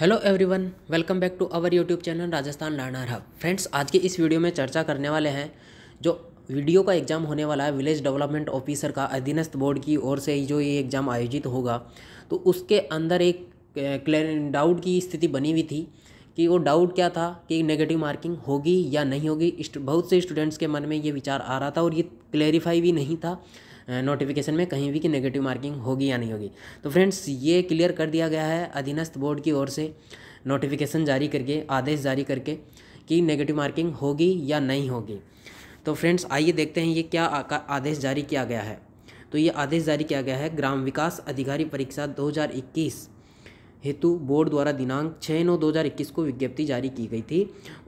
hello everyone welcome back to our YouTube channel Rajasthan learner hub friends आज के इस video में चर्चा करने वाले हैं जो वीडियो का एग्ज़ाम होने वाला है विलेज डेवलपमेंट ऑफिसर का अधीनस्थ बोर्ड की ओर से जो ये एग्ज़ाम आयोजित होगा तो उसके अंदर एक क्लियर डाउट की स्थिति बनी हुई थी कि वो डाउट क्या था कि नेगेटिव मार्किंग होगी या नहीं होगी बहुत से स्टूडेंट्स के मन में ये विचार आ रहा था और ये क्लैरिफाई भी नहीं था नोटिफिकेशन में कहीं भी कि नेगेटिव मार्किंग होगी या नहीं होगी तो फ्रेंड्स ये क्लियर कर दिया गया है अधीनस्थ बोर्ड की ओर से नोटिफिकेशन जारी करके आदेश जारी करके कि नेगेटिव मार्किंग होगी या नहीं होगी तो फ्रेंड्स आइए देखते हैं ये क्या आदेश जारी किया गया है तो ये आदेश जारी किया गया है ग्राम विकास अधिकारी परीक्षा 2021 हेतु बोर्ड द्वारा दिनांक 6 नौ 2021 को विज्ञप्ति जारी की गई थी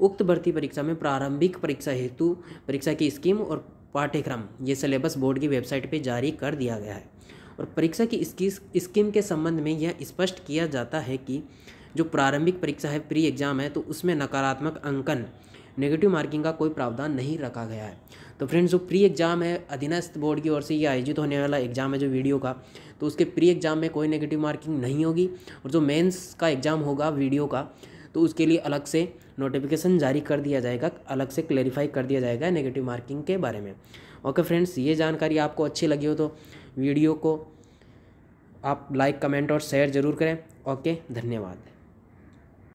उक्त भर्ती परीक्षा में प्रारंभिक परीक्षा हेतु परीक्षा की स्कीम और पाठ्यक्रम ये सिलेबस बोर्ड की वेबसाइट पर जारी कर दिया गया है और परीक्षा की इसकी स्कीम के संबंध में यह स्पष्ट किया जाता है कि जो प्रारंभिक परीक्षा है प्री एग्ज़ाम है तो उसमें नकारात्मक अंकन नेगेटिव मार्किंग का कोई प्रावधान नहीं रखा गया है तो फ्रेंड्स जो प्री एग्ज़ाम है अधीनस्थ बोर्ड की ओर से ये आयोजित होने वाला एग्ज़ाम है जो वीडियो का तो उसके प्री एग्ज़ाम में कोई नेगेटिव मार्किंग नहीं होगी और जो मेंस का एग्ज़ाम होगा वीडियो का तो उसके लिए अलग से नोटिफिकेशन जारी कर दिया जाएगा अलग से क्लेरिफाई कर दिया जाएगा नेगेटिव मार्किंग के बारे में ओके फ्रेंड्स ये जानकारी आपको अच्छी लगी हो तो वीडियो को आप लाइक कमेंट और शेयर ज़रूर करें ओके धन्यवाद